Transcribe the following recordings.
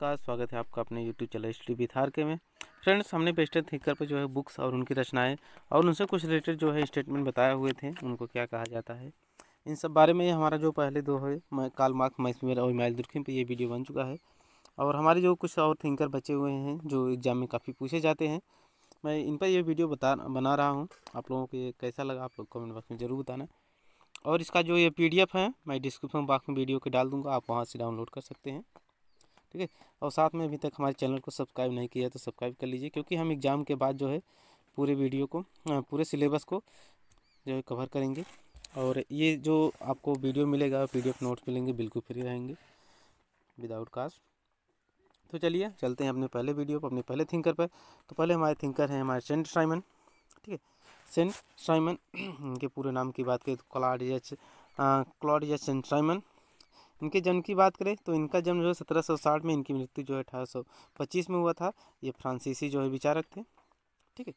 का स्वागत है आपका अपने यूट्यूब चैनल हिस्ट्री बिथार के में फ्रेंड्स हमने बेस्टर थिंकर पर जो है बुक्स और उनकी रचनाएं और उनसे कुछ रिलेटेड जो है स्टेटमेंट बताए हुए थे उनको क्या कहा जाता है इन सब बारे में हमारा जो पहले दो है काल मार्क मैसमियर और मैल दुर्खिम पर ये वीडियो बन चुका है और हमारे जो कुछ और थिंकर बचे हुए हैं जो एग्ज़ाम में काफ़ी पूछे जाते हैं मैं इन पर यह वीडियो बता बना रहा हूँ आप लोगों को कैसा लगा आप लोग कमेंट बॉक्स में ज़रूर बताना और इसका जो ये पीडीएफ है मैं डिस्क्रिप्शन बॉक्स में वीडियो के डाल दूँगा आप वहाँ से डाउनलोड कर सकते हैं ठीक है और साथ में अभी तक हमारे चैनल को सब्सक्राइब नहीं किया तो सब्सक्राइब कर लीजिए क्योंकि हम एग्ज़ाम के बाद जो है पूरे वीडियो को पूरे सिलेबस को जो है कवर करेंगे और ये जो आपको वीडियो मिलेगा पी डी नोट्स मिलेंगे बिल्कुल फ्री रहेंगे विदाउट कास्ट तो चलिए चलते हैं अपने पहले वीडियो पर अपने पहले थिंकर पर तो पहले हमारे थिंकर हैं हमारे सेंट साइमन ठीक है सेंट साइमन के पूरे नाम की बात करें तो क्लाडियस क्लाडियस सेंट साइमन इनके जन्म की बात करें तो इनका जन्म जो है सत्रह सौ साठ में इनकी मृत्यु जो है अठारह सौ पच्चीस में हुआ था ये फ्रांसीसी जो है विचारक थे ठीक है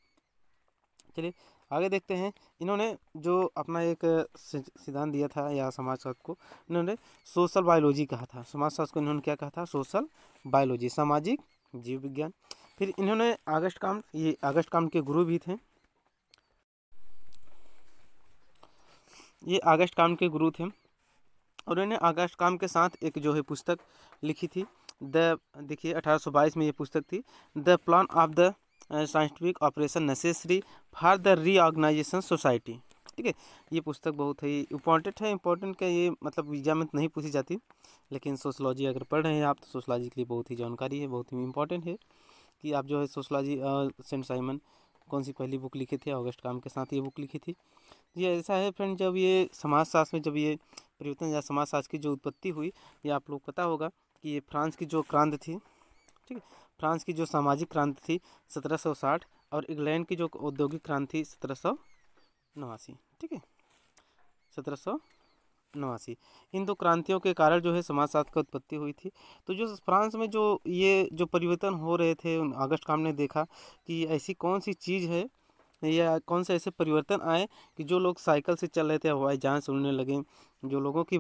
चलिए आगे देखते हैं इन्होंने जो अपना एक सिद्धांत दिया था या समाजशास्त्र को इन्होंने सोशल बायोलॉजी कहा था समाजशास्त्र को इन्होंने क्या कहा था सोशल बायोलॉजी सामाजिक जीव विज्ञान फिर इन्होंने अगस्त काम ये अगस्त काम के गुरु भी थे ये अगस्त काम के गुरु थे और उन्होंने आकाश काम के साथ एक जो है पुस्तक लिखी थी द देखिए 1822 में ये पुस्तक थी the plan of the scientific operation necessary for the reorganisation society ठीक है ये पुस्तक बहुत ही इम्पोर्टेंट है इम्पोर्टेंट क्या ये मतलब एग्जाम में नहीं पूछी जाती लेकिन सोशलॉजी अगर पढ़ रहे हैं आप तो सोशलॉजी के लिए बहुत ही जानकारी है बहुत ही इम्पोर्टेंट है कि आप जो है सोशलॉजी सेंट साइमन कौन सी पहली बुक लिखी थी ऑगस्ट काम के साथ ये बुक लिखी थी ये ऐसा है फ्रेंड जब ये समाजशास्त्र में जब ये परिवर्तन या समाज शास्त्र की जो उत्पत्ति हुई ये आप लोग पता होगा कि ये फ्रांस की जो क्रांति थी ठीक है फ्रांस की जो सामाजिक क्रांति थी सत्रह और इंग्लैंड की जो औद्योगिक क्रांति सत्रह नवासी ठीक है सत्रह सौ नवासी इन दो क्रांतियों के कारण जो है समाज शास्त्र की उत्पत्ति हुई थी तो जो फ्रांस में जो ये जो परिवर्तन हो रहे थे अगस्त काम ने देखा कि ऐसी कौन सी चीज़ है या कौन से ऐसे परिवर्तन आए कि जो लोग साइकिल से चल रहे थे हवाई जहाज उड़ने लगे जो लोगों की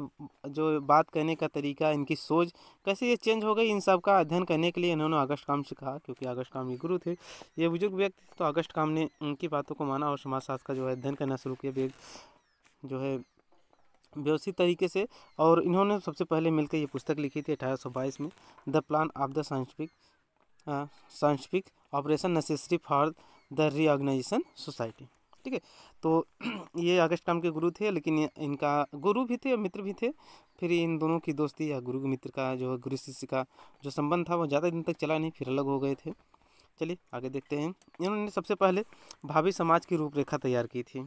जो बात कहने का तरीका इनकी सोच कैसे ये चेंज हो गई इन सब का अध्ययन करने के लिए इन्होंने अगस्त काम से कहा क्योंकि अगस्त काम ये गुरु थे ये बुजुर्ग व्यक्ति तो अगस्त काम ने उनकी बातों को माना और समाजशास्त्र का जो है अध्ययन करना शुरू किया जो है व्यवस्थित तरीके से और इन्होंने सबसे पहले मिलकर ये पुस्तक लिखी थी अठारह में the plan of the scientific हाँ, scientific operation necessary for the reorganisation society ठीक है तो ये अगस्टाम के गुरु थे लेकिन इनका गुरु भी थे मित्र भी थे फिर इन दोनों की दोस्ती या गुरु मित्र का जो गुरु शिष्य का जो संबंध था वो ज़्यादा दिन तक चला नहीं फिर अलग हो गए थे चलिए आगे देखते हैं इन्होंने सबसे पहले भावी समाज की रूपरेखा तैयार की थी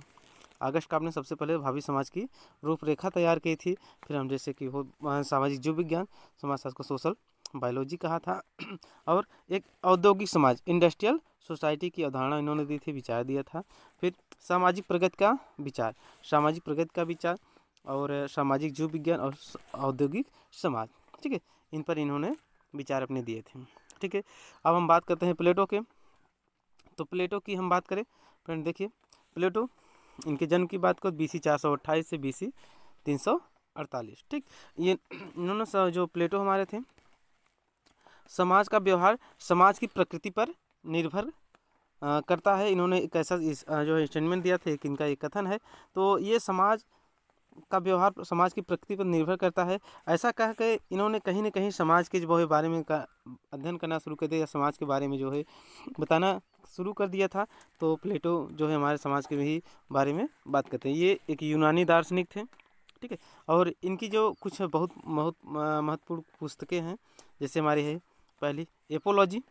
अगस्त काम ने सबसे पहले भावी समाज की रूपरेखा तैयार की थी फिर हम जैसे कि वो सामाजिक जीव विज्ञान समाजशास्त्र को सोशल बायोलॉजी कहा था और एक औद्योगिक समाज इंडस्ट्रियल सोसाइटी की अवधारणा इन्होंने दी थी विचार दिया था फिर सामाजिक प्रगति का विचार सामाजिक प्रगति का विचार और सामाजिक जीव विज्ञान और औद्योगिक समाज ठीक है इन पर इन्होंने विचार अपने दिए थे ठीक है अब हम बात करते हैं प्लेटो के तो प्लेटो की हम बात करें फ्रेंड देखिए प्लेटो इनके जन्म की बात करो बी सी चार सौ अट्ठाईस से बी सी तीन सौ अड़तालीस ठीक ये इन्होंने जो प्लेटो हमारे थे समाज का व्यवहार समाज की प्रकृति पर निर्भर करता है इन्होंने एक ऐसा जो है स्टेटमेंट दिया था एक इनका एक कथन है तो ये समाज का व्यवहार समाज की प्रकृति पर निर्भर करता है ऐसा कह के इन्होंने कहीं ना कहीं समाज के जो है बारे में का अध्ययन करना शुरू कर दिया या समाज के बारे में जो है बताना शुरू कर दिया था तो प्लेटो जो है हमारे समाज के भी बारे में बात करते हैं ये एक यूनानी दार्शनिक थे ठीक है और इनकी जो कुछ बहुत बहुत महत्वपूर्ण पुस्तकें हैं जैसे हमारी है पहली एपोलॉजी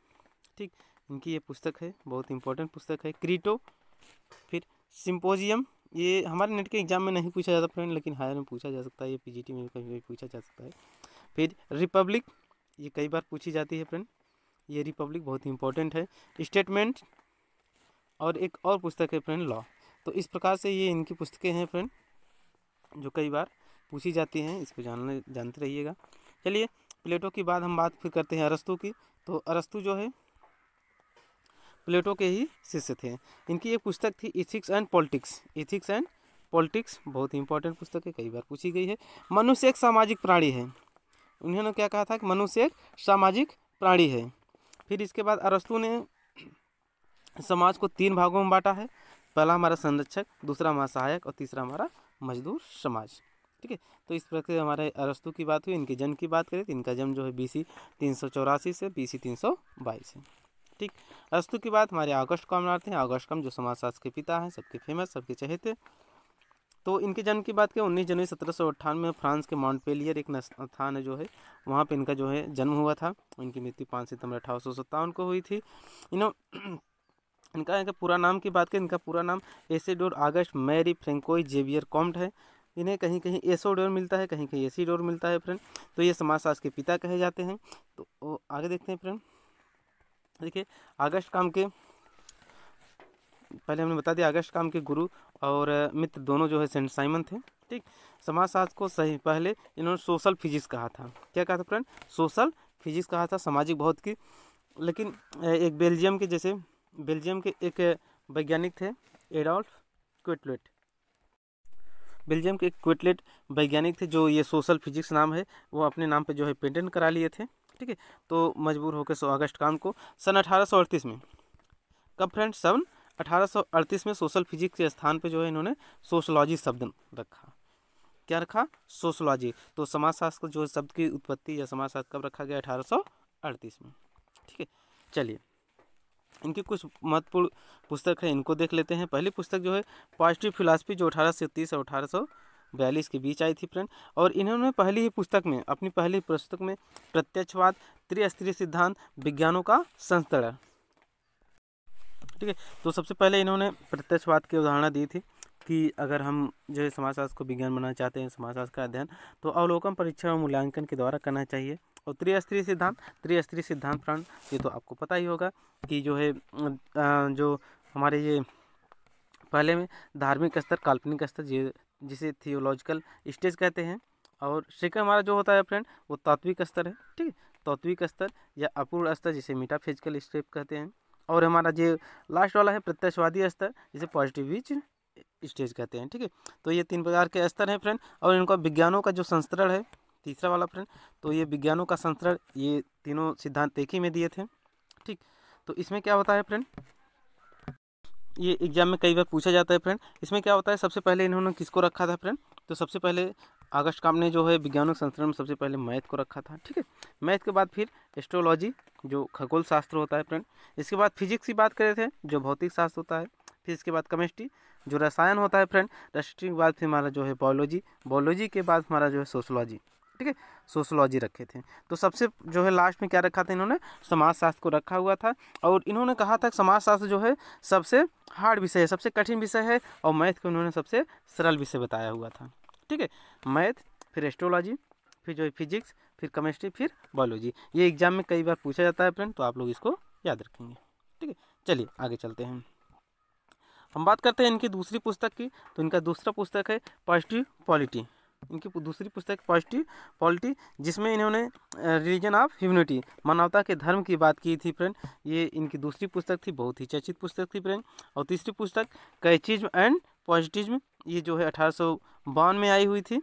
ठीक इनकी ये पुस्तक है बहुत इंपॉर्टेंट पुस्तक है क्रीटो फिर सिंपोजियम ये हमारे नेट के एग्जाम में नहीं पूछा जाता फ्रेंड लेकिन हायर में पूछा जा सकता है ये पीजीटी में कहीं कभी पूछा जा सकता है फिर रिपब्लिक ये कई बार पूछी जाती है फ्रेंड ये रिपब्लिक बहुत इंपॉर्टेंट है स्टेटमेंट और एक और पुस्तक है फ्रेंड लॉ तो इस प्रकार से ये इनकी पुस्तकें हैं फ्रेंड जो कई बार पूछी जाती हैं इसको जानने जानते रहिएगा चलिए प्लेटो की बात हम बात फिर करते हैं अरस्तु की तो अरस्तु जो है प्लेटो के ही शिष्य थे इनकी एक पुस्तक थी ethics and politics ethics and politics बहुत ही इंपॉर्टेंट पुस्तक है कई बार पूछी गई है मनुष्य एक सामाजिक प्राणी है उन्होंने क्या कहा था कि मनुष्य एक सामाजिक प्राणी है फिर इसके बाद अरस्तु ने समाज को तीन भागों में बांटा है पहला हमारा संरक्षक दूसरा हमारा सहायक और तीसरा हमारा मजदूर समाज ठीक है तो इस प्रकार से हमारे अरस्तु की बात हुई इनके जन्म की बात करें तो इनका जन्म जो है बी तीन सौ चौरासी से बी तीन सौ बाईस है ठीक अस्तु की बात हमारे ऑगस्ट कॉम आते हैं ऑगस्ट कम जो समाजशास्त्र के पिता हैं सबके फेमस सबके चहेते तो इनके जन्म की बात करें उन्नीस जनवरी सत्रह सौ अट्ठानवे में फ्रांस के माउंटपेलियर एक स्थान है जो है वहाँ पे इनका जो है जन्म हुआ था इनकी मृत्यु पाँच सितंबर अठारह सौ सत्तावन को हुई थी इन्हों इनका इनका पूरा नाम की बात करें इनका पूरा नाम Isidore Auguste Marie François Xavier Comte है इन्हें कहीं कहीं एसोडोर मिलता है कहीं कहीं एसीडोर मिलता है फ्रेंड तो ये समाजशास्त्र के पिता कहे जाते हैं तो आगे देखते हैं फ्रेंड देखिए अगस्त काम के पहले हमने बता दिया अगस्त काम के गुरु और मित्र दोनों जो है सेंट साइमन थे ठीक समाजशास्त्र को सही पहले इन्होंने सोशल फिजिक्स कहा था क्या कहा था फ्रेंड सोशल फिजिक्स कहा था सामाजिक बहुत की लेकिन एक बेल्जियम के जैसे बेल्जियम के एक वैज्ञानिक थे एडोल्फ क्वेटलेट बेल्जियम के एक क्वेटलेट वैज्ञानिक थे जो ये सोशल फिजिक्स नाम है वो अपने नाम पे जो है पेटेंट करा लिए थे ठीक है तो मजबूर होकर सो अगस्त कांत को सन अठारह में कब फ्रेंड सन अड़तीस में सोशल फिजिक्स के स्थान पर जो है इन्होंने सोशोलॉजी शब्द रखा क्या रखा सोशोलॉजी तो समाजशास्त्र जो शब्द की उत्पत्ति या समाजशास्त्र कब रखा गया अठारह में ठीक है चलिए इनकी कुछ महत्वपूर्ण पुस्तक है इनको देख लेते हैं पहली पुस्तक जो है पॉजिटिव फिलासफी जो अठारह से तीस और अठारह बयालीस के बीच आई थी फ्रेंड और इन्होंने पहली ही पुस्तक में अपनी पहली पुस्तक में प्रत्यक्षवाद त्रिस्तरीय सिद्धांत विज्ञानों का संस्तर ठीक है तो सबसे पहले इन्होंने प्रत्यक्षवाद की उदाहरणा दी थी कि अगर हम जो है समाजशास्त्र को विज्ञान बनाना चाहते हैं समाजशास्त्र का अध्ययन तो अवलोकन परीक्षण और मूल्यांकन के द्वारा करना चाहिए और त्रिस्तरीय सिद्धांत त्रिस्तरीय सिद्धांत प्राण ये तो आपको पता ही होगा कि जो है जो हमारे ये पहले में धार्मिक स्तर काल्पनिक स्तर ये जिसे थियोलॉजिकल स्टेज कहते हैं और शिखर हमारा जो होता है फ्रेंड वो तात्विक स्तर है ठीक है तात्विक स्तर या अपूर्ण स्तर जिसे फिजिकल स्टेप कहते हैं और हमारा जो लास्ट वाला है प्रत्यक्षवादी स्तर जिसे बीच स्टेज कहते हैं ठीक है तो ये तीन प्रकार के स्तर हैं फ्रेंड और इनका विज्ञानों का जो संस्तरण है तीसरा वाला फ्रेंड तो ये विज्ञानों का संस्तरण ये तीनों सिद्धांत एक ही में दिए थे ठीक तो इसमें क्या होता है फ्रेंड ये एग्जाम में कई बार पूछा जाता है फ्रेंड इसमें क्या होता है सबसे पहले इन्होंने किसको रखा था फ्रेंड तो सबसे पहले अगस्त काम ने जो है विज्ञानों संस्थान में सबसे पहले मैथ को रखा था ठीक है मैथ के बाद फिर एस्ट्रोलॉजी जो खगोल शास्त्र होता है फ्रेंड इसके बाद फिजिक्स की बात करे थे जो भौतिक शास्त्र होता है फिर इसके बाद केमिस्ट्री जो रसायन होता है फ्रेंड रसायन के बाद फिर हमारा जो है बायोलॉजी बायोलॉजी के बाद हमारा जो है सोशोलॉजी ठीक है सोशोलॉजी रखे थे तो सबसे जो है लास्ट में क्या रखा था इन्होंने समाजशास्त्र को रखा हुआ था और इन्होंने कहा था समाजशास्त्र जो है सबसे हार्ड विषय है सबसे कठिन विषय है और मैथ को इन्होंने सबसे सरल विषय बताया हुआ था ठीक है मैथ फिर एस्ट्रोलॉजी फिर जो है फिजिक्स फिर केमिस्ट्री फिर बायोलॉजी ये एग्जाम में कई बार पूछा जाता है फ्रेंड तो आप लोग इसको याद रखेंगे ठीक है चलिए आगे चलते हैं हम बात करते हैं इनकी दूसरी पुस्तक की तो इनका दूसरा पुस्तक है पॉजिटिव पॉलिटी इनकी दूसरी पुस्तक पॉजिटिव पॉलिटी जिसमें इन्होंने रिलीजन ऑफ ह्यूमनिटी मानवता के धर्म की बात की थी फ्रेंड ये इनकी दूसरी पुस्तक थी बहुत ही चर्चित पुस्तक थी फ्रेंड और तीसरी पुस्तक कैचिज्म एंड पॉजिटिज्म ये जो है अठारह में आई हुई थी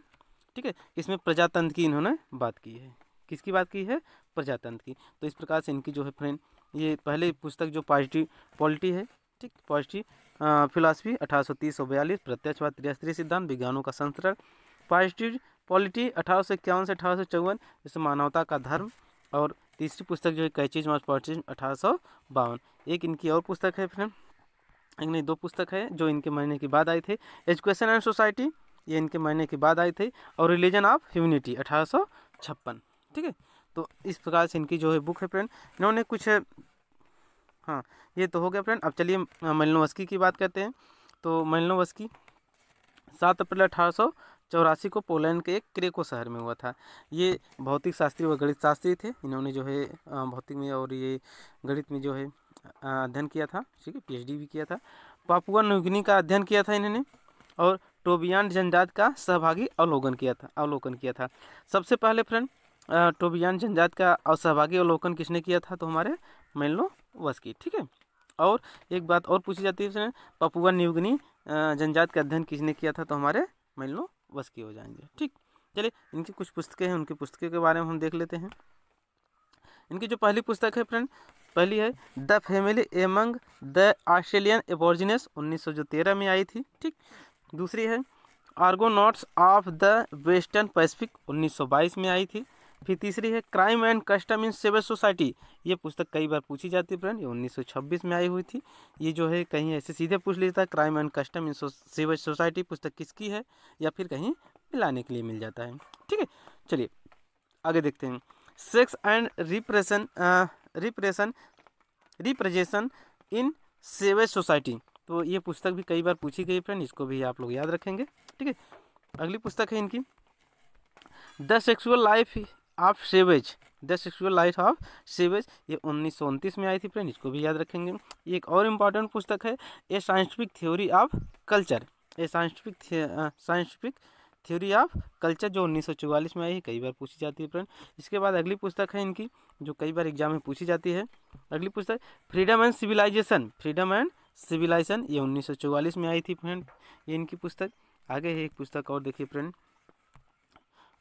ठीक है इसमें प्रजातंत्र की इन्होंने बात की है किसकी बात की है प्रजातंत्र की तो इस प्रकार से इनकी जो है फ्रेंड ये पहले पुस्तक जो पॉजिटिव पॉलिटी है ठीक पॉजिटिव फिलासफी अठारह सौ तीस सौ बयालीस प्रत्यक्षवाद त्रिस्त्री सिद्धांत विज्ञानों का संस्करण पॉजिटिव पॉलिटी अठारह सौ इक्यावन से अठारह सौ चौवन जैसे मानवता का धर्म और तीसरी पुस्तक जो है कैचीज मार्च पॉलिटिज अठारह सौ बावन एक इनकी और पुस्तक है फ्रेंड एक नहीं दो पुस्तक है जो इनके मरने के बाद आई थे एजुकेशन एंड सोसाइटी ये इनके मरने के बाद आई थी और रिलीजन ऑफ ह्यूमिनिटी अठारह छप्पन ठीक है तो इस प्रकार से इनकी जो है बुक है फ्रेंड इन्होंने कुछ हाँ ये तो हो गया फ्रेंड अब चलिए मलिनोवस्की की बात करते हैं तो मलिनोवस्की सात अप्रैल अठारह सौ चौरासी को पोलैंड के एक क्रेको शहर में हुआ था ये भौतिक शास्त्री व गणित शास्त्री थे इन्होंने जो है भौतिक में और ये गणित में जो है अध्ययन किया था ठीक है पीएचडी भी किया था पापुआ न्यूगिनी का अध्ययन किया था इन्होंने और टोबियान जनजात का सहभागी अवलोकन किया था अवलोकन किया था सबसे पहले फ्रेंड टोबियान जनजात का सहभागी अवलोकन किसने किया था तो हमारे मेनलो वस्की ठीक है और एक बात और पूछी जाती है पपुआ न्यूगनी जनजात का अध्ययन किसने किया था तो हमारे मेनलो बस की हो जाएंगे ठीक चलिए इनकी कुछ पुस्तकें हैं उनकी पुस्तकें के बारे में हम देख लेते हैं इनकी जो पहली पुस्तक है फ्रेंड पहली है the family among the Australian Aborigines तेरह में आई थी ठीक दूसरी है Argonauts of the Western Pacific 1922 में आई थी फिर तीसरी है crime and custom in civil society ये पुस्तक कई बार पूछी जाती है फ्रेंड ये 1926 में आई हुई थी ये जो है कहीं ऐसे सीधे पूछ लेता है crime and custom in civil society पुस्तक किसकी है या फिर कहीं मिलाने के लिए मिल जाता है ठीक है चलिए आगे देखते हैं sex and repression repression repression in civil society तो ये पुस्तक भी कई बार पूछी गई फ्रेंड इसको भी आप लोग याद रखेंगे ठीक है अगली पुस्तक है इनकी the sexual life of savage the sexual life of savage ये उन्नीस में आई थी फ्रेंड इसको भी याद रखेंगे एक और इम्पॉर्टेंट पुस्तक है a scientific theory of culture a scientific scientific theory of culture जो चौवालीस में आई है कई बार पूछी जाती है फ्रेंड इसके बाद अगली पुस्तक है इनकी जो कई बार एग्जाम में पूछी जाती है अगली पुस्तक freedom and civilisation freedom and civilisation ये चौवालीस में आई थी फ्रेंड ये इनकी पुस्तक आगे है एक पुस्तक और देखिए फ्रेंड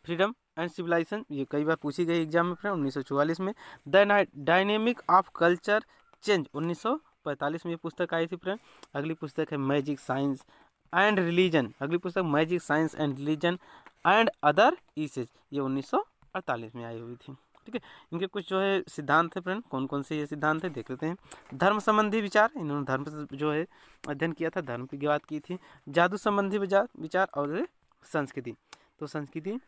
फ्रीडम एंड सिविलाइजेशन ये कई बार पूछी गई एग्जाम में फ्रेंड उन्नीस में the dynamic of culture change उन्नीस सौ पैंतालीस में ये पुस्तक आई थी फ्रेंड अगली पुस्तक है मैजिक साइंस एंड रिलीजन अगली पुस्तक magic science and religion and other essays ये उन्नीस सौ अड़तालीस में आई हुई थी ठीक है इनके कुछ जो है सिद्धांत है फ्रेंड कौन कौन से ये सिद्धांत है देख लेते हैं धर्म संबंधी विचार इन्होंने धर्म से जो है अध्ययन किया था धर्म की बात की थी जादू संबंधी विचार और संस्कृति तो संस्कृति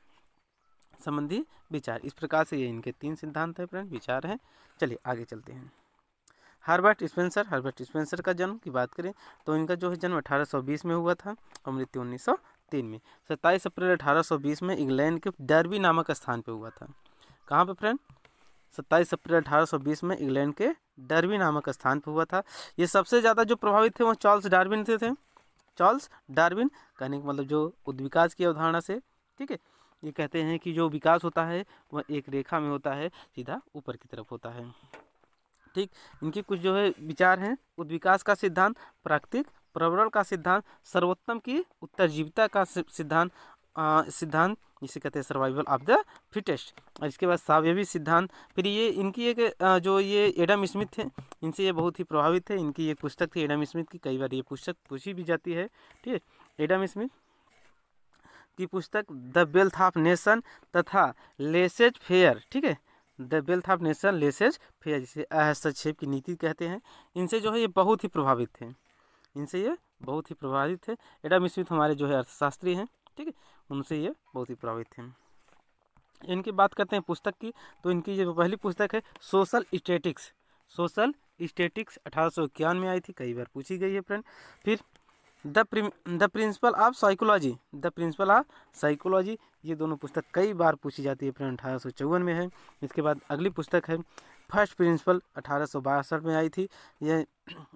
संबंधी विचार इस प्रकार से ये इनके तीन सिद्धांत हैं फ्रेंड विचार हैं चलिए आगे चलते हैं हार्बर्ट स्पेंसर हार्बर्ट स्पेंसर का जन्म की बात करें तो इनका जो है जन्म 1820 में हुआ था और मृत्यु उन्नीस तीन में सत्ताईस अप्रैल 1820 में इंग्लैंड के डर्बी नामक स्थान पे हुआ था कहाँ पे फ्रेंड सत्ताईस अप्रैल 1820 में इंग्लैंड के डर्बी नामक स्थान पर हुआ था ये सबसे ज़्यादा जो प्रभावित थे वह चार्ल्स डार्बिन से थे चार्ल्स डार्बिन कहने का मतलब जो उद्विकास की अवधारणा से ठीक है ये कहते हैं कि जो विकास होता है वह एक रेखा में होता है सीधा ऊपर की तरफ होता है ठीक इनके कुछ जो है विचार हैं उद्विकास का सिद्धांत प्राकृतिक प्रवरण का सिद्धांत सर्वोत्तम की उत्तरजीविता का सिद्धांत सिद्धांत जिसे कहते हैं सर्वाइवल ऑफ द फिटेस्ट और इसके बाद सावयवी सिद्धांत फिर ये इनकी एक जो ये एडम स्मिथ थे इनसे ये बहुत ही प्रभावित थे इनकी ये पुस्तक थी एडम स्मिथ की कई बार ये पुस्तक पूछी भी जाती है ठीक है एडम स्मिथ की पुस्तक द वेल्थ ऑफ नेशन तथा लेसेज फेयर ठीक है the wealth of nation laissez faire जिसे हस्तक्षेप की नीति कहते हैं इनसे जो है ये बहुत ही प्रभावित थे इनसे ये बहुत ही प्रभावित थे एडम स्मिथ हमारे जो है अर्थशास्त्री हैं ठीक है उनसे ये बहुत ही प्रभावित थे इनकी बात करते हैं पुस्तक की तो इनकी जो पहली पुस्तक है सोशल स्टेटिक्स सोशल स्टेटिक्स अठारह में आई थी कई बार पूछी गई है फ्रेंड फिर the the principle of psychology the principle of psychology ये दोनों पुस्तक कई बार पूछी जाती है फ्रेंड अठारह में है इसके बाद अगली पुस्तक है फर्स्ट प्रिंसिपल अठारह में आई थी यह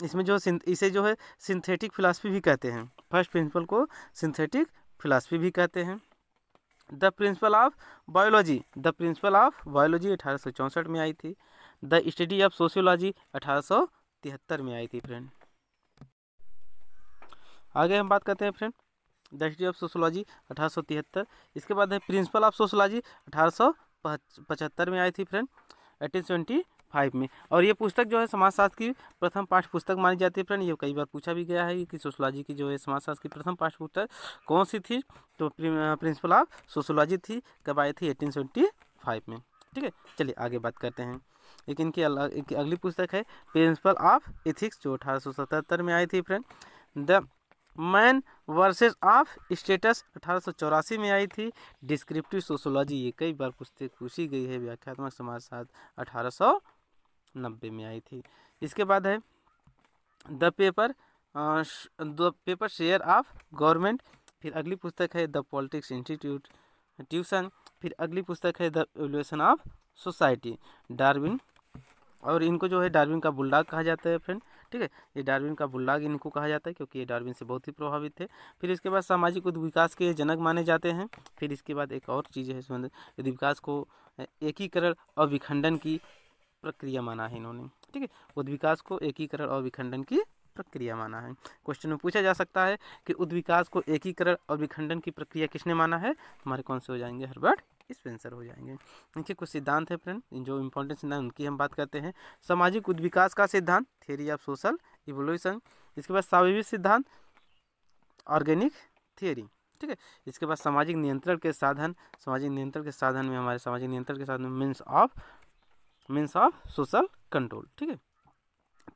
इसमें जो इसे जो है सिंथेटिक फिलासफी भी कहते हैं फर्स्ट प्रिंसिपल को सिंथेटिक फिलासफी भी कहते हैं the principle of biology the principle of biology अठारह में आई थी द स्टडी ऑफ सोशियोलॉजी अठारह में आई थी फ्रेंड आगे हम बात करते हैं फ्रेंड डायरेक्टरी ऑफ सोशोलॉजी अठारह इसके बाद है प्रिंसिपल ऑफ सोशोलॉजी अठारह में आई थी फ्रेंड एटीन फाइव में और ये पुस्तक जो है समाजशास्त्र की प्रथम पाठ्य पुस्तक मानी जाती है फ्रेंड ये कई बार पूछा भी गया है कि सोशोलॉजी की जो है समाजशास्त्र की प्रथम पाठ पुस्तक कौन सी थी तो प्रिंसिपल ऑफ सोशोलॉजी थी कब आई थी एटीन फाइव में ठीक है चलिए आगे बात करते हैं एक इनकी अगली पुस्तक है प्रिंसिपल ऑफ एथिक्स जो अठारह में आई थी friend the man versus of status अठारह में आई थी डिस्क्रिप्टिव सोशोलॉजी ये कई बार पूछते पूछी गई है व्याख्यात्मक समाज साथ अठारह में आई थी इसके बाद है the proper the proper sphere of government फिर अगली पुस्तक है द पॉलिटिक्स इंस्टीट्यूट ट्यूशन फिर अगली पुस्तक है the evolution of society Darwin और इनको जो है डार्विन का बुलडाग कहा जाता है फ्रेंड ठीक है ये डार्विन का बुल्लाग इनको कहा जाता है क्योंकि ये डार्विन से बहुत ही प्रभावित थे फिर इसके बाद सामाजिक उद्विकास के जनक माने जाते हैं फिर इसके बाद एक और चीज़ है इसमें उद्विकास को एकीकरण और विखंडन की प्रक्रिया माना है इन्होंने ठीक है उद्विकास को एकीकरण और विखंडन की प्रक्रिया माना है क्वेश्चन में पूछा जा सकता है कि उद्विकास को एकीकरण और विखंडन की प्रक्रिया किसने माना है हमारे कौन से हो जाएंगे हर्बर्ट स्पेंसर हो जाएंगे इनके कुछ सिद्धांत हैं फ्रेंड जो इंपॉर्टेंट सिद्धांत उनकी हम बात करते हैं सामाजिक उद्विकास का सिद्धांत थियरी ऑफ सोशल इवोल्यूशन इसके बाद स्वाभाविक सिद्धांत ऑर्गेनिक थियरी ठीक है इसके बाद सामाजिक नियंत्रण के साधन सामाजिक नियंत्रण के साधन में हमारे सामाजिक नियंत्रण के साधन में means of means of social control ठीक है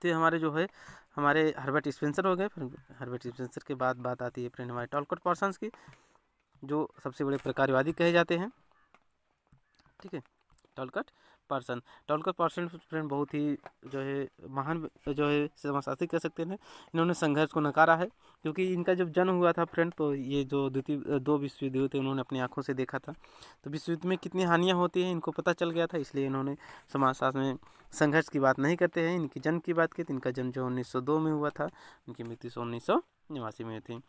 तो हमारे जो है हमारे हर्बर्ट स्पेंसर हो गए फिर हर्बर्ट स्पेंसर के बाद बात आती है फ्रेंड हमारे टॉलकोट पर्सनस की जो सबसे बड़े प्रकारवादी कहे जाते हैं ठीक है Talcott Parsons Talcott Parsons friend बहुत ही जो है महान जो है समाशासी कह सकते हैं इन्होंने संघर्ष को नकारा है क्योंकि इनका जब जन्म हुआ था फ्रेंड तो ये जो द्वितीय दो विश्व युद्ध हुए थे उन्होंने अपनी आंखों से देखा था तो विश्व युद्ध में कितनी हानियाँ होती हैं इनको पता चल गया था इसलिए इन्होंने समाजशास्त्र में संघर्ष की बात नहीं करते हैं इनकी जन्म की बात की तो इनका जन्म जो उन्नीस में हुआ था उनकी मृत्यु सौ उन्नीस निवासी में थी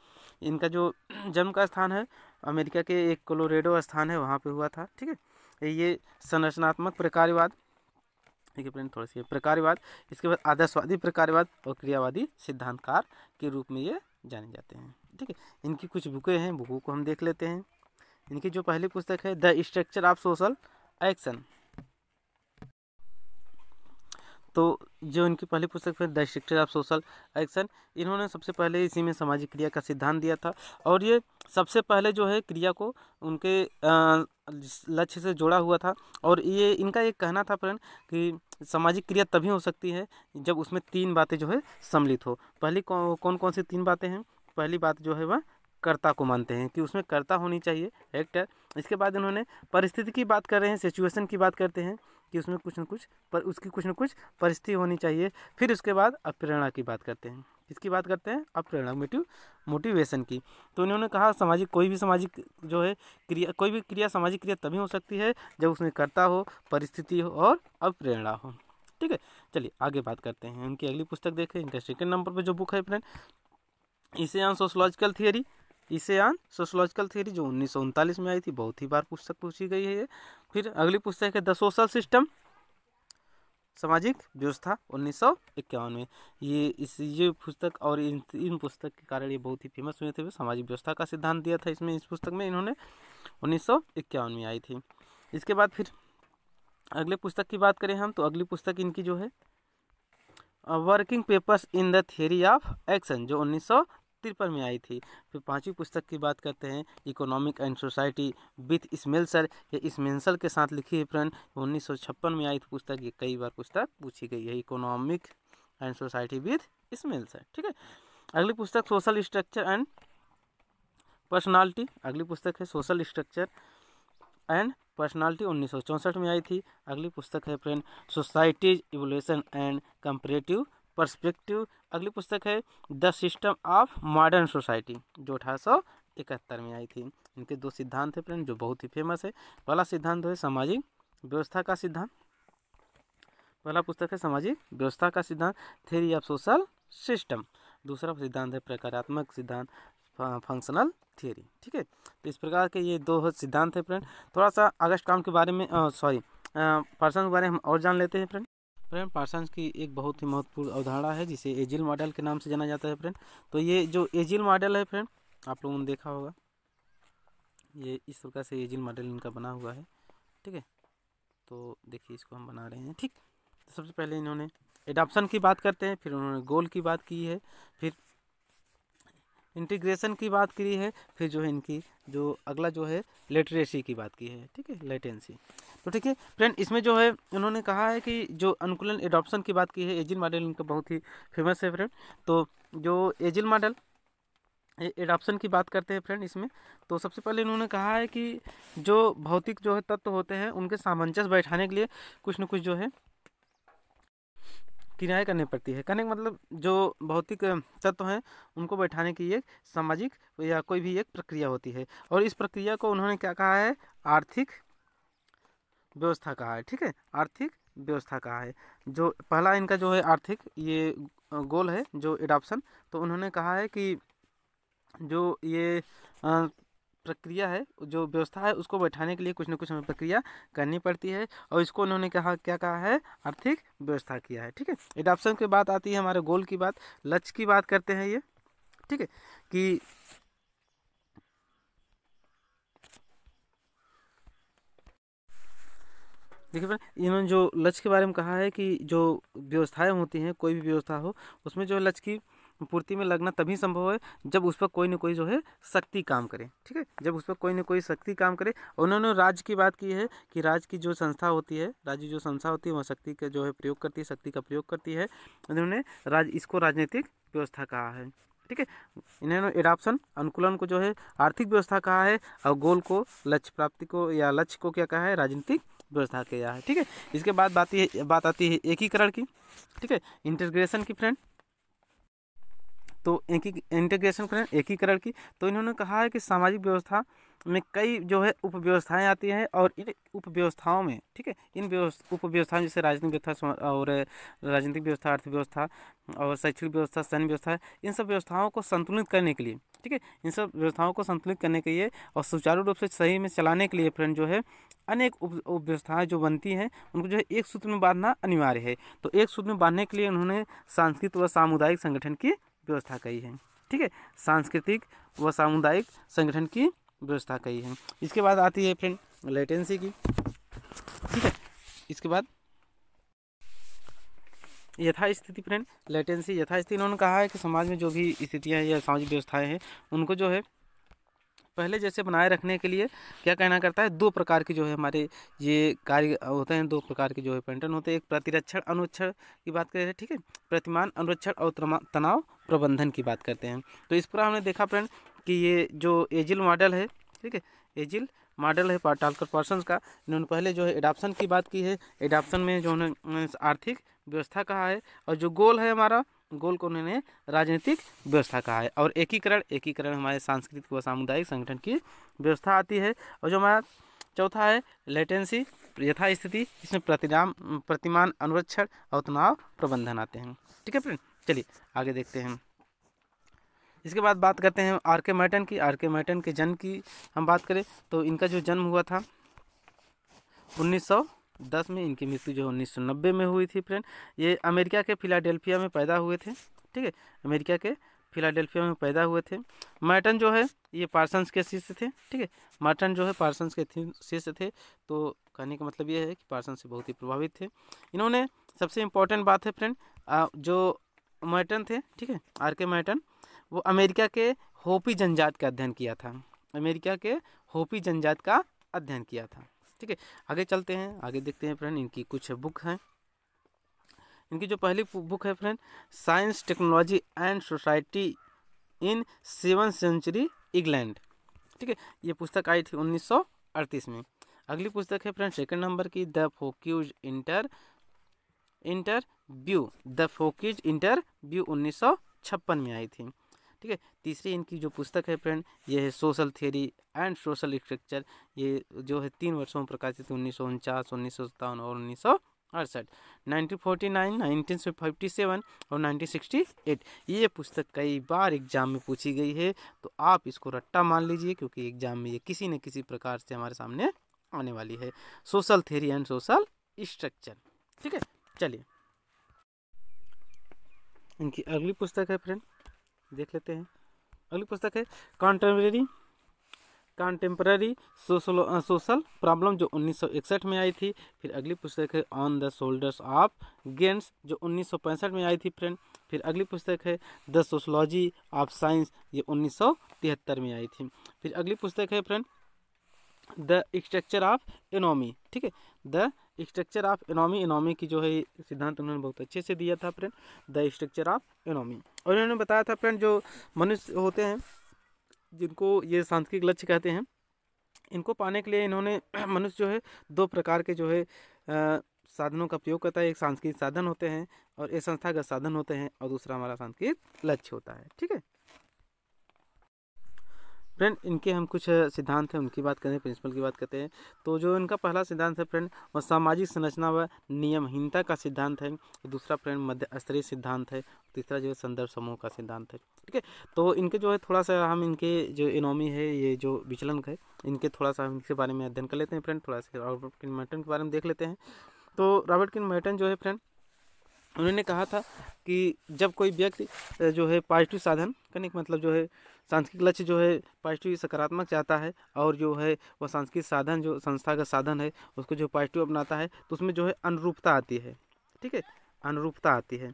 इनका जो जन्म का स्थान है अमेरिका के एक कोलोरेडो स्थान है वहाँ पर हुआ था ठीक है ये संरचनात्मक प्रकारवाद ठीक है फ्रेंड थोड़ा सी प्रकारवाद इसके बाद आदर्शवादी प्रकारवाद और क्रियावादी सिद्धांतकार के रूप में ये जाने जाते हैं ठीक है इनकी कुछ बुकें हैं बुकों को हम देख लेते हैं इनकी जो पहली पुस्तक है the structure of social action तो जो इनकी पहली पुस्तक है the structure of social action इन्होंने सबसे पहले इसी में सामाजिक क्रिया का सिद्धांत दिया था और ये सबसे पहले जो है क्रिया को उनके लक्ष्य से जोड़ा हुआ था और ये इनका एक कहना था फ्रेंड कि सामाजिक क्रिया तभी हो सकती है जब उसमें तीन बातें जो है सम्मिलित हो पहली कौ, कौन कौन सी तीन बातें हैं पहली बात जो है वह कर्ता को मानते हैं कि उसमें कर्ता होनी चाहिए एक्टर इसके बाद इन्होंने परिस्थिति की बात कर रहे हैं सिचुएशन की बात करते हैं कि उसमें कुछ ना कुछ पर उसकी कुछ ना कुछ परिस्थिति होनी चाहिए फिर उसके बाद अप्रेरणा की बात करते हैं इसकी बात करते हैं अप्रेरणा मोटिव मोटिवेशन की तो उन्होंने कहा सामाजिक कोई भी सामाजिक जो है क्रिया कोई भी क्रिया सामाजिक क्रिया तभी हो सकती है जब उसमें कर्ता हो परिस्थिति हो और अप्रेरणा हो ठीक है चलिए आगे बात करते हैं उनकी अगली पुस्तक देखें इनका सेकेंड नंबर पर जो बुक है फ्रेंड इसे ऑन सोशोलॉजिकल थियरी इसे आन सोशोलॉजिकल थ्योरी जो उन्नीस में आई थी बहुत ही बार पुस्तक पूछी गई है ये फिर अगली पुस्तक है द सोशल सिस्टम सामाजिक व्यवस्था उन्नीस सौ इक्यावन में ये इस ये पुस्तक और इन इन पुस्तक के कारण ये बहुत ही फेमस हुए थे सामाजिक व्यवस्था का सिद्धांत दिया था इसमें इस पुस्तक में इन्होंने उन्नीस सौ इक्यावन में आई थी इसके बाद फिर अगले पुस्तक की बात करें हम तो अगली पुस्तक इनकी जो है working papers in the theory of action जो उन्नीस सौ तिरपन में आई थी फिर पांचवी पुस्तक की बात करते हैं इकोनॉमिक एंड सोसाइटी विथ इसमेल या स्मेंसल के साथ लिखी है फ्रेंड उन्नीस में आई थी पुस्तक ये कई बार पुस्तक पूछी गई है economic and society with Smelser sir ठीक है अगली पुस्तक सोशल स्ट्रक्चर एंड पर्सनालिटी अगली पुस्तक है सोशल स्ट्रक्चर एंड पर्सनालिटी उन्नीस में आई थी अगली पुस्तक है friend societies evolution and comparative perspective अगली पुस्तक है the system of modern society जो अठारह इकहत्तर में आई थी इनके दो सिद्धांत हैं फ्रेंड जो बहुत ही फेमस है पहला सिद्धांत है सामाजिक व्यवस्था का सिद्धांत पहला पुस्तक है सामाजिक व्यवस्था का सिद्धांत थ्योरी ऑफ सोशल सिस्टम दूसरा सिद्धांत है प्रकारात्मक सिद्धांत फंक्शनल थियोरी ठीक है तो इस प्रकार के ये दो सिद्धांत है फ्रेंड थोड़ा सा अगस्त काम के बारे में सॉरी पर्सन के बारे में हम और जान लेते हैं फ्रेंड फ्रेंड पार्सन्स की एक बहुत ही महत्वपूर्ण अवधारणा है जिसे एजिल मॉडल के नाम से जाना जाता है फ्रेंड तो ये जो एजिल मॉडल है फ्रेंड आप लोगों ने देखा होगा ये इस प्रकार से एजिल मॉडल इनका बना हुआ है ठीक है तो देखिए इसको हम बना रहे हैं ठीक तो सबसे पहले इन्होंने एडाप्शन की बात करते हैं फिर उन्होंने गोल की बात की है फिर इंटीग्रेशन की बात करी है फिर जो है इनकी जो अगला जो है लेटरेसी की बात की है ठीक है लेटेंसी तो ठीक है फ्रेंड इसमें जो है उन्होंने कहा है कि जो अनुकूलन एडॉप्शन की बात की है एजिल मॉडल इनका बहुत ही फेमस है फ्रेंड तो जो एजिल मॉडल एडॉप्शन की बात करते हैं फ्रेंड इसमें तो सबसे पहले इन्होंने कहा है कि जो भौतिक जो है तत्व होते हैं उनके सामंजस्य बैठाने के लिए कुछ न कुछ जो है क्रियाएँ करनी पड़ती है कहने का मतलब जो भौतिक तत्व हैं उनको बैठाने की एक सामाजिक या कोई भी एक प्रक्रिया होती है और इस प्रक्रिया को उन्होंने क्या कहा है आर्थिक व्यवस्था कहा है ठीक है आर्थिक व्यवस्था कहा है जो पहला इनका जो है आर्थिक ये गोल है जो एडॉप्शन तो उन्होंने कहा है कि जो ये प्रक्रिया है जो व्यवस्था है उसको बैठाने के लिए कुछ ना कुछ हमें प्रक्रिया करनी पड़ती है और इसको उन्होंने कहा क्या कहा है आर्थिक व्यवस्था किया है ठीक है एडाप्शन की बात आती है हमारे गोल की बात लक्ष्य की बात करते हैं ये ठीक है कि देखिए फ्रेंड इन्होंने जो लक्ष्य के बारे में कहा है कि जो व्यवस्थाएं होती हैं कोई भी व्यवस्था हो उसमें जो लक्ष्य की पूर्ति में लगना तभी संभव है जब उस पर कोई ना कोई जो है शक्ति काम करे ठीक है जब उस पर कोई ना कोई शक्ति काम करे उन्होंने राज्य की बात की है कि राज्य की जो संस्था होती है राज्य जो संस्था होती है वह शक्ति का जो है प्रयोग करती है शक्ति का प्रयोग करती है उन्होंने राज इसको राजनीतिक व्यवस्था कहा है ठीक है इन्होंने एडाप्शन अनुकूलन को जो है आर्थिक व्यवस्था कहा है और गोल को लक्ष्य प्राप्ति को या लक्ष्य को क्या कहा है राजनीतिक व्यवस्था किया है ठीक है इसके बाद बात है बात आती है एकीकरण की ठीक है इंटीग्रेशन की फ्रेंड तो इंटीग्रेशन करें एकीकरण की तो इन्होंने कहा है कि सामाजिक व्यवस्था में कई जो है उपव्यवस्थाएं आती हैं और इन उपव्यवस्थाओं में ठीक है इन उपव्यवस्थाओं जैसे राजनीतिक व्यवस्था और राजनीतिक व्यवस्था अर्थव्यवस्था और शैक्षणिक व्यवस्था सैन्य व्यवस्था इन सब व्यवस्थाओं को संतुलित करने के लिए ठीक है इन सब व्यवस्थाओं को संतुलित करने के लिए और सुचारू रूप से सही में चलाने के लिए फ्रेंड जो है अनेक उप उपव्यवस्थाएँ जो बनती हैं उनको जो है एक सूत्र में बांधना अनिवार्य है तो एक सूत्र में बांधने के लिए उन्होंने सांस्कृतिक व सामुदायिक संगठन की व्यवस्था कही है ठीक है सांस्कृतिक व सामुदायिक संगठन की व्यवस्था कही है इसके बाद आती है फ्रेंड लेटेंसी की ठीक है इसके बाद यथास्थिति फ्रेंड लेटेंसी यथास्थिति इन्होंने कहा है कि समाज में जो भी स्थितियाँ हैं या सामाजिक व्यवस्थाएं हैं उनको जो है पहले जैसे बनाए रखने के लिए क्या कहना करता है दो प्रकार की जो है हमारे ये कार्य होते हैं दो प्रकार के जो है पेंटन होते हैं एक प्रतिरक्षण अनुरक्षण की बात करें ठीक है प्रतिमान अनुरक्षण और तनाव प्रबंधन की बात करते हैं तो इस पूरा हमने देखा फ्रेंड कि ये जो एजिल मॉडल है ठीक है एजिल मॉडल है टालकर पर्सन का इन्होंने पहले जो है एडाप्शन की बात की है एडाप्शन में जो उन्होंने आर्थिक व्यवस्था कहा है और जो गोल है हमारा गोल को उन्होंने राजनीतिक व्यवस्था कहा है और एकीकरण एकीकरण हमारे सांस्कृतिक व सामुदायिक संगठन की व्यवस्था आती है और जो हमारा चौथा है लेटेंसी यथा स्थिति इसमें प्रतिराम प्रतिमान अनुरक्षण और तनाव प्रबंधन आते हैं ठीक है फ्रेंड चलिए आगे देखते हैं इसके बाद बात करते हैं आर के मैटन की आर के मैटन के जन्म की हम बात करें तो इनका जो जन्म हुआ था उन्नीस सौ दस में इनकी मृत्यु जो है उन्नीस सौ नब्बे में हुई थी फ्रेंड ये अमेरिका के फिलाडेल्फिया में पैदा हुए थे ठीक है अमेरिका के फिलाडेल्फिया में पैदा हुए थे मैटन जो है ये पार्सन्स के शिष्य थे ठीक है मैटन जो है पार्सन्स के शिष्य थे तो कहने का मतलब ये है कि पार्सन से बहुत ही प्रभावित थे इन्होंने सबसे इम्पोर्टेंट बात है फ्रेंड जो मैटन थे ठीक है आर के मैटन वो अमेरिका के होपी जनजात का अध्ययन किया था अमेरिका के होपी जनजात का अध्ययन किया था ठीक है आगे चलते हैं आगे देखते हैं फ्रेंड इनकी कुछ बुक हैं इनकी जो पहली बुक है friend science technology and society in seven century England ठीक है ये पुस्तक आई थी उन्नीस में अगली पुस्तक है फ्रेंड सेकेंड नंबर की the focused inter interview the focused interview उन्नीस में आई थी ठीक है तीसरी इनकी जो पुस्तक है फ्रेंड ये है social theory and social structure ये जो है तीन वर्षों में प्रकाशित उन्नीस सौ उनचास उन्नीस सौ सत्तावन और उन्नीस सौ अड़सठ नाइनटीन फोर्टी नाइन नाइनटीन सौ फिफ्टी सेवन और नाइनटीन सिक्सटी एट ये पुस्तक कई बार एग्जाम में पूछी गई है तो आप इसको रट्टा मान लीजिए क्योंकि एग्जाम में ये किसी न किसी प्रकार से हमारे सामने आने वाली है social theory and social structure ठीक है चलिए इनकी अगली पुस्तक है फ्रेंड देख लेते हैं अगली पुस्तक है contemporary contemporary social social problem जो 1961 में आई थी फिर अगली पुस्तक है on the shoulders of giants जो 1965 में आई थी फ्रेंड फिर अगली पुस्तक है द सोशलॉजी ऑफ साइंस ये 1973 में आई थी फिर अगली पुस्तक है friend the structure of anomie ठीक है the structure of anomie anomie की जो है सिद्धांत उन्होंने बहुत अच्छे से दिया था friend the structure of anomie और इन्होंने बताया था फ्रेंड जो मनुष्य होते हैं जिनको ये सांस्कृतिक लक्ष्य कहते हैं इनको पाने के लिए इन्होंने मनुष्य जो है दो प्रकार के जो है साधनों का प्रयोग करता है एक सांस्कृतिक साधन होते हैं और एक संस्थागत साधन होते हैं और दूसरा हमारा सांस्कृतिक लक्ष्य होता है ठीक है फ्रेंड इनके हम कुछ सिद्धांत हैं उनकी बात करें प्रिंसिपल की बात करते हैं तो जो इनका पहला सिद्धांत है फ्रेंड वह सामाजिक संरचना व नियमहीनता का सिद्धांत है दूसरा फ्रेंड मध्य स्तरीय सिद्धांत है तीसरा जो है संदर्भ समूह का सिद्धांत है ठीक है तो इनके जो है थोड़ा सा हम इनके जो इनोमी है ये जो विचलन है इनके थोड़ा सा हम इनके बारे में अध्ययन कर लेते हैं फ्रेंड थोड़ा सा रॉबर्ट किन मैटन के बारे में देख लेते हैं तो रॉबर्ट किन मैटन जो है फ्रेंड उन्होंने कहा था कि जब कोई व्यक्ति जो है पॉजिटिव साधन करने का मतलब जो है सांस्कृतिक लक्ष्य जो है पॉजिटिव सकारात्मक चाहता है और जो है वह सांस्कृतिक साधन जो संस्था का साधन है उसको जो पॉजिटिव अपनाता है तो उसमें जो है अनुरूपता आती है ठीक है अनुरूपता आती है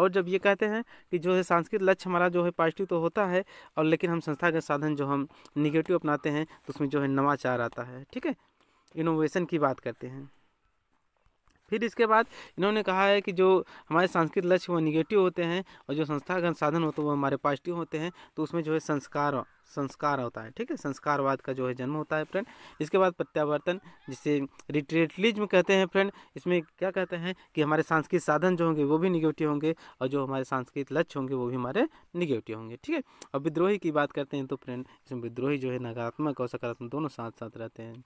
और जब ये कहते हैं कि जो है सांस्कृतिक लक्ष्य हमारा जो है पॉजिटिव तो होता है और लेकिन हम संस्था का साधन जो हम निगेटिव अपनाते हैं तो उसमें जो है नवाचार आता है ठीक है इनोवेशन की बात करते हैं फिर इसके बाद इन्होंने कहा है कि जो हमारे सांस्कृतिक लक्ष्य वो निगेटिव होते हैं और जो संस्थागत साधन होते हैं वो हमारे पॉजिटिव होते हैं तो उसमें जो है संस्कार संस्कार होता है ठीक है संस्कारवाद का जो है जन्म होता है फ्रेंड इसके बाद प्रत्यावर्तन जिसे रिट्रेटलिज्म कहते हैं फ्रेंड इसमें क्या कहते हैं कि हमारे सांस्कृतिक साधन जो होंगे वो भी निगेटिव होंगे और जो हमारे सांस्कृतिक लक्ष्य होंगे वो भी हमारे निगेटिव होंगे ठीक है और विद्रोही की बात करते हैं तो फ्रेंड इसमें विद्रोही जो है नकारात्मक और सकारात्मक दोनों साथ साथ रहते हैं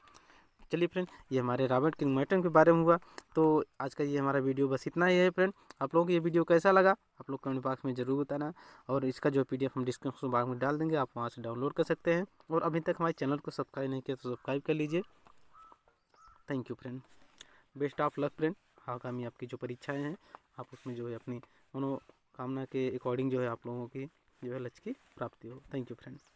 चलिए फ्रेंड ये हमारे रॉबर्ट किंग मैटन के बारे में हुआ तो आज का ये हमारा वीडियो बस इतना ही है फ्रेंड आप लोगों को ये वीडियो कैसा लगा आप लोग कमेंट बॉक्स में जरूर बताना और इसका जो पी हम डिस्क्रिप्शन बॉक्स में डाल देंगे आप वहाँ से डाउनलोड कर सकते हैं और अभी तक हमारे चैनल को सब्सक्राइब नहीं किया तो सब्सक्राइब कर लीजिए thank you friend best of luck friend आगामी आपकी जो परीक्षाएँ हैं आप उसमें जो है अपनी मनोकामना के अकॉर्डिंग जो है आप लोगों की जो है लक्ष्य की प्राप्ति हो थैंक यू फ्रेंड्स